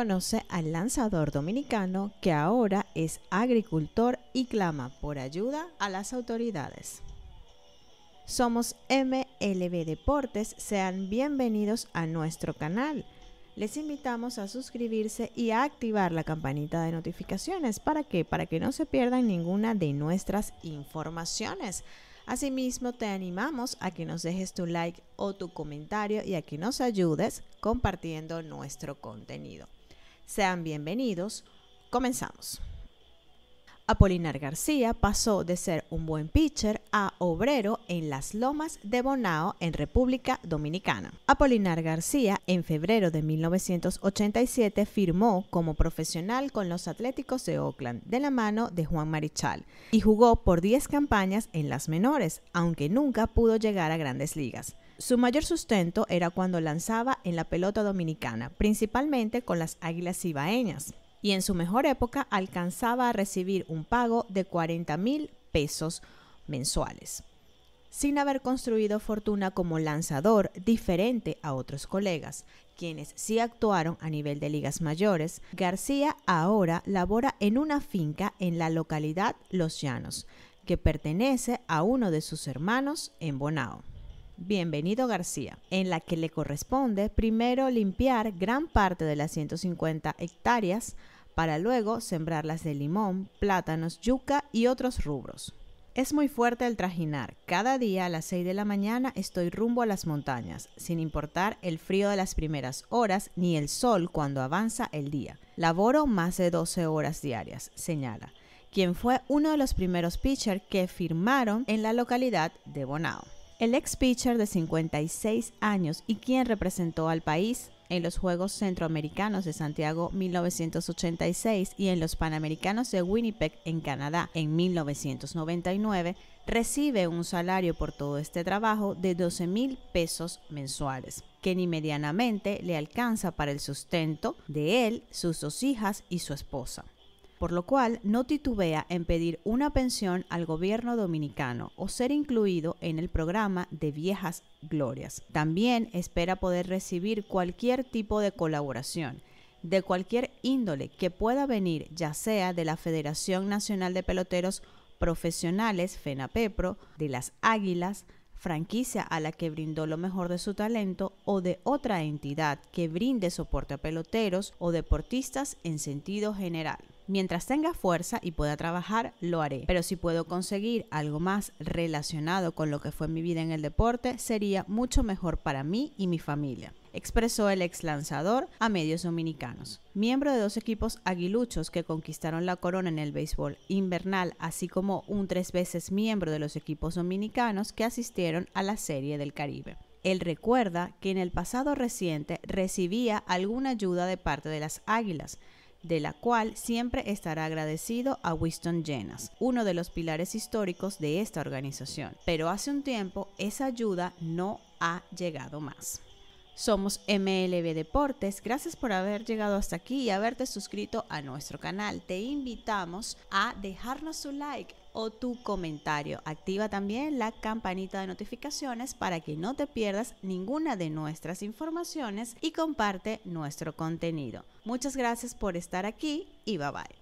conoce al lanzador dominicano que ahora es agricultor y clama por ayuda a las autoridades. Somos MLB Deportes, sean bienvenidos a nuestro canal. Les invitamos a suscribirse y a activar la campanita de notificaciones. ¿Para que Para que no se pierdan ninguna de nuestras informaciones. Asimismo, te animamos a que nos dejes tu like o tu comentario y a que nos ayudes compartiendo nuestro contenido. Sean bienvenidos. Comenzamos. Apolinar García pasó de ser un buen pitcher a obrero en las lomas de Bonao en República Dominicana. Apolinar García en febrero de 1987 firmó como profesional con los Atléticos de Oakland de la mano de Juan Marichal y jugó por 10 campañas en las menores, aunque nunca pudo llegar a grandes ligas. Su mayor sustento era cuando lanzaba en la pelota dominicana, principalmente con las Águilas Ibaeñas, y en su mejor época alcanzaba a recibir un pago de 40 mil pesos mensuales. Sin haber construido fortuna como lanzador, diferente a otros colegas, quienes sí actuaron a nivel de ligas mayores, García ahora labora en una finca en la localidad Los Llanos, que pertenece a uno de sus hermanos en Bonao. Bienvenido García, en la que le corresponde primero limpiar gran parte de las 150 hectáreas para luego sembrarlas de limón, plátanos, yuca y otros rubros. Es muy fuerte el trajinar. Cada día a las 6 de la mañana estoy rumbo a las montañas, sin importar el frío de las primeras horas ni el sol cuando avanza el día. Laboro más de 12 horas diarias, señala, quien fue uno de los primeros pitchers que firmaron en la localidad de Bonao el ex pitcher de 56 años y quien representó al país en los Juegos Centroamericanos de Santiago 1986 y en los Panamericanos de Winnipeg en Canadá en 1999, recibe un salario por todo este trabajo de 12 mil pesos mensuales, que ni medianamente le alcanza para el sustento de él, sus dos hijas y su esposa por lo cual no titubea en pedir una pensión al gobierno dominicano o ser incluido en el programa de viejas glorias. También espera poder recibir cualquier tipo de colaboración de cualquier índole que pueda venir, ya sea de la Federación Nacional de Peloteros Profesionales, FENAPEPRO, de las Águilas, franquicia a la que brindó lo mejor de su talento o de otra entidad que brinde soporte a peloteros o deportistas en sentido general. Mientras tenga fuerza y pueda trabajar, lo haré. Pero si puedo conseguir algo más relacionado con lo que fue mi vida en el deporte, sería mucho mejor para mí y mi familia expresó el ex lanzador a medios dominicanos. Miembro de dos equipos aguiluchos que conquistaron la corona en el béisbol invernal, así como un tres veces miembro de los equipos dominicanos que asistieron a la Serie del Caribe. Él recuerda que en el pasado reciente recibía alguna ayuda de parte de las Águilas, de la cual siempre estará agradecido a Winston Llenas, uno de los pilares históricos de esta organización. Pero hace un tiempo esa ayuda no ha llegado más. Somos MLB Deportes, gracias por haber llegado hasta aquí y haberte suscrito a nuestro canal. Te invitamos a dejarnos un like, o tu comentario. Activa también la campanita de notificaciones para que no te pierdas ninguna de nuestras informaciones y comparte nuestro contenido. Muchas gracias por estar aquí y bye bye.